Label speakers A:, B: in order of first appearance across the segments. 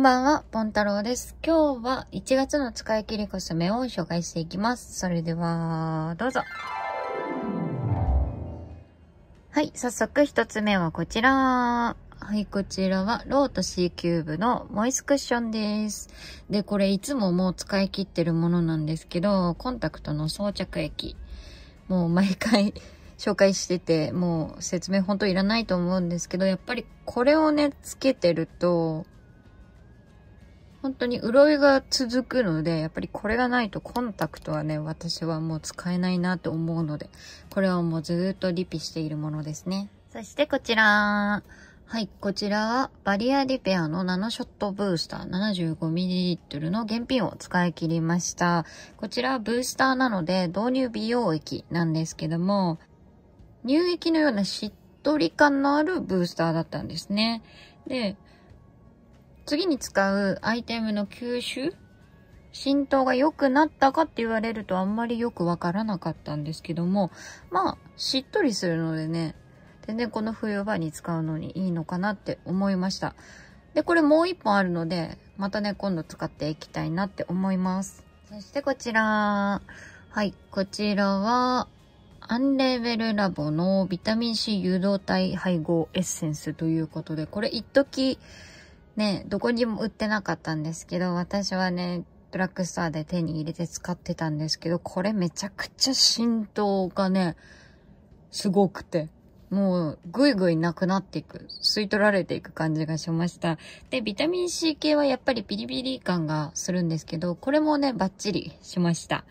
A: んばんは、ポンタロウです。今日は1月の使い切りコスメを紹介していきます。それでは、どうぞ。はい、早速1つ目はこちら。はい、こちらは、ロート C キューブのモイスクッションです。で、これいつももう使い切ってるものなんですけど、コンタクトの装着液。もう毎回 紹介してて、もう説明ほんといらないと思うんですけど、やっぱりこれをね、つけてると、本当に潤いが続くので、やっぱりこれがないとコンタクトはね、私はもう使えないなと思うので、これはもうずっとリピしているものですね。そしてこちら。はい、こちらはバリアリペアのナノショットブースター 75ml の原品を使い切りました。こちらはブースターなので導入美容液なんですけども、乳液のようなしっとり感のあるブースターだったんですね。で、次に使うアイテムの吸収浸透が良くなったかって言われるとあんまりよくわからなかったんですけども、まあ、しっとりするのでね、全然この冬場に使うのにいいのかなって思いました。で、これもう一本あるので、またね、今度使っていきたいなって思います。そしてこちら。はい、こちらは、アンレーベルラボのビタミン C 誘導体配合エッセンスということで、これ一時ね、どこにも売ってなかったんですけど、私はね、ドラッグストアで手に入れて使ってたんですけど、これめちゃくちゃ浸透がね、すごくて。もう、ぐいぐいなくなっていく。吸い取られていく感じがしました。で、ビタミン C 系はやっぱりピリピリ感がするんですけど、これもね、バッチリしました。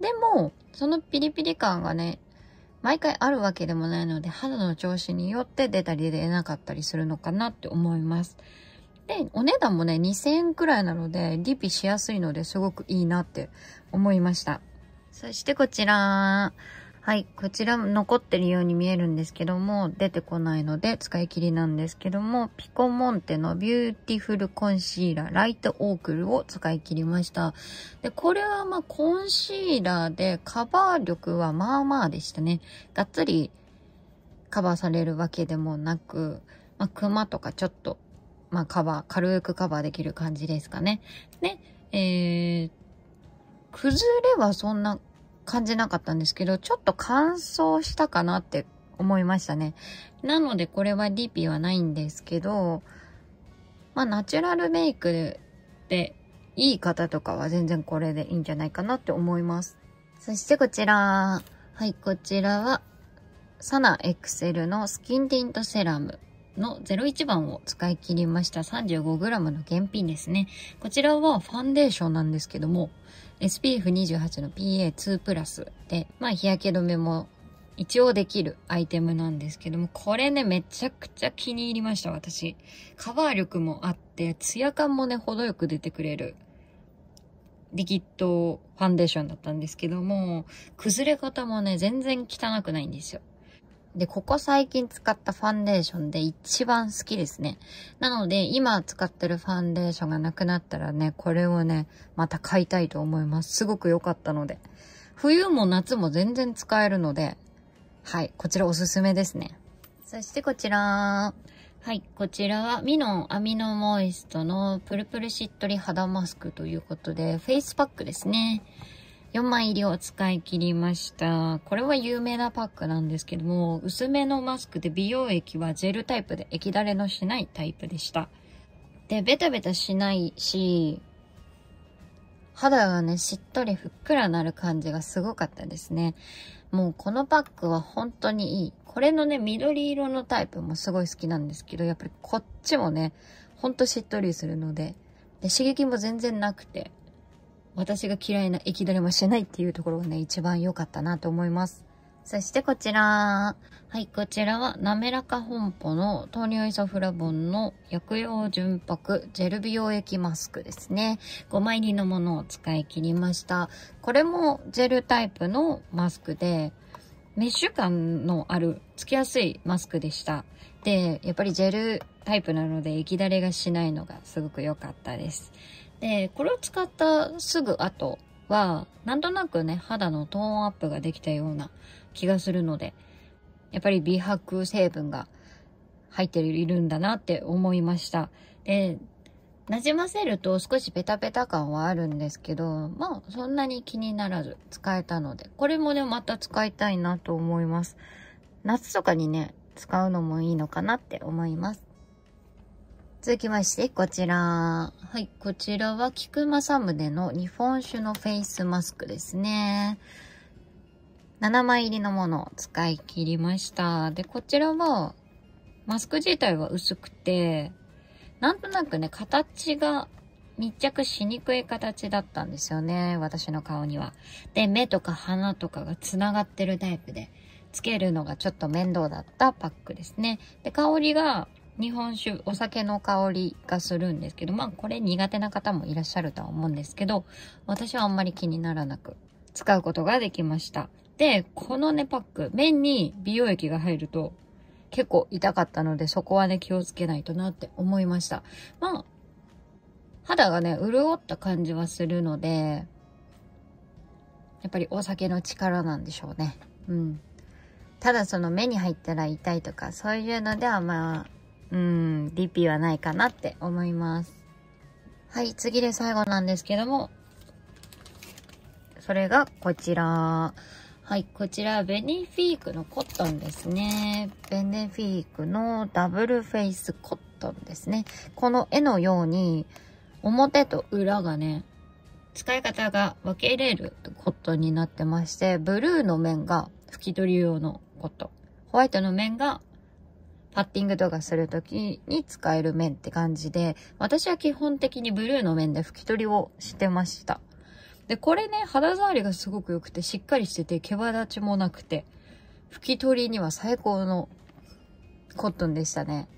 A: でも、そのピリピリ感がね、毎回あるわけでもないので、肌の調子によって出たり出なかったりするのかなって思います。で、お値段もね、2000円くらいなので、リピしやすいのですごくいいなって思いました。そしてこちら、はい、こちら残ってるように見えるんですけども、出てこないので使い切りなんですけども、ピコモンテのビューティフルコンシーラー、ライトオークルを使い切りました。で、これはまあコンシーラーでカバー力はまあまあでしたね。がっつりカバーされるわけでもなく、まあ、クマとかちょっとまあ、カバー、軽くカバーできる感じですかね。で、えー、崩れはそんな感じなかったんですけど、ちょっと乾燥したかなって思いましたね。なのでこれはリピはないんですけど、まあ、ナチュラルメイクでいい方とかは全然これでいいんじゃないかなって思います。そしてこちら。はい、こちらは、サナエクセルのスキンティントセラムの01番を使い切りました 35g の現品ですね。こちらはファンデーションなんですけども、SPF28 の PA2 プラスで、まあ日焼け止めも一応できるアイテムなんですけども、これね、めちゃくちゃ気に入りました、私。カバー力もあって、ツヤ感もね、程よく出てくれる、リキッドファンデーションだったんですけども、崩れ方もね、全然汚くないんですよ。で、ここ最近使ったファンデーションで一番好きですね。なので、今使ってるファンデーションがなくなったらね、これをね、また買いたいと思います。すごく良かったので。冬も夏も全然使えるので、はい、こちらおすすめですね。そしてこちら、はい、こちらはミノンアミノモイストのプルプルしっとり肌マスクということで、フェイスパックですね。4枚入りを使い切りました。これは有名なパックなんですけども、薄めのマスクで美容液はジェルタイプで液だれのしないタイプでした。で、ベタベタしないし、肌がね、しっとりふっくらなる感じがすごかったですね。もうこのパックは本当にいい。これのね、緑色のタイプもすごい好きなんですけど、やっぱりこっちもね、ほんとしっとりするので、で刺激も全然なくて、私が嫌いな液だれもしてないっていうところがね、一番良かったなと思います。そしてこちら。はい、こちらは、滑らか本舗の豆乳イソフラボンの薬用純白ジェル美容液マスクですね。5枚入りのものを使い切りました。これもジェルタイプのマスクで、メッシュ感のある、つきやすいマスクでした。で、やっぱりジェルタイプなので液だれがしないのがすごく良かったです。で、これを使ったすぐ後は、なんとなくね、肌のトーンアップができたような気がするので、やっぱり美白成分が入っているんだなって思いました。で、馴染ませると少しペタペタ感はあるんですけど、まあそんなに気にならず使えたので、これもね、また使いたいなと思います。夏とかにね、使うのもいいのかなって思います。続きまして、こちら。はい、こちらは菊正宗の日本酒のフェイスマスクですね。7枚入りのものを使い切りました。で、こちらは、マスク自体は薄くて、なんとなくね、形が密着しにくい形だったんですよね。私の顔には。で、目とか鼻とかが繋がってるタイプで、つけるのがちょっと面倒だったパックですね。で、香りが日本酒、お酒の香りがするんですけど、まあこれ苦手な方もいらっしゃるとは思うんですけど、私はあんまり気にならなく使うことができました。で、このね、パック、面に美容液が入ると結構痛かったので、そこはね、気をつけないとなって思いました。まあ、肌がね、潤った感じはするので、やっぱりお酒の力なんでしょうね。うん。ただその目に入ったら痛いとか、そういうのではまあ、うん、DP はないかなって思います。はい、次で最後なんですけども、それがこちら。はい、こちら、ベネフィークのコットンですね。ベネフィークのダブルフェイスコットンですね。この絵のように、表と裏がね、使い方が分けれるコットンになってまして、ブルーの面が拭き取り用のコットン、ホワイトの面がパッティングとかするときに使える面って感じで、私は基本的にブルーの面で拭き取りをしてました。で、これね、肌触りがすごく良くて、しっかりしてて、毛羽立ちもなくて、拭き取りには最高のコットンでしたね。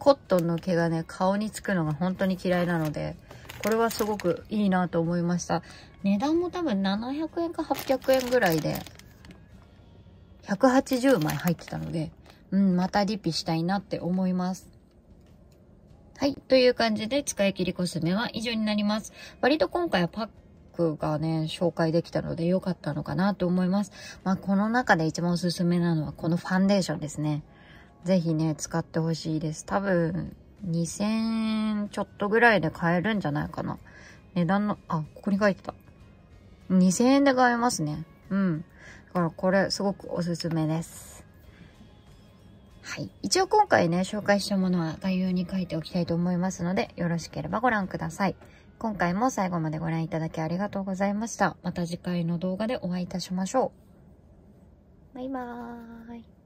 A: コットンの毛がね、顔につくのが本当に嫌いなので、これはすごくいいなと思いました。値段も多分700円か800円ぐらいで、180枚入ってたので、うん、またリピしたいなって思います。はい。という感じで、使い切りコスメは以上になります。割と今回はパックがね、紹介できたので良かったのかなと思います。まあ、この中で一番おすすめなのは、このファンデーションですね。ぜひね、使ってほしいです。多分、2000ちょっとぐらいで買えるんじゃないかな。値段の、あ、ここに書いてた。2000円で買えますね。うん。だからこれすごくおすすめです。はい。一応今回ね、紹介したものは概要に書いておきたいと思いますので、よろしければご覧ください。今回も最後までご覧いただきありがとうございました。また次回の動画でお会いいたしましょう。バイバーイ。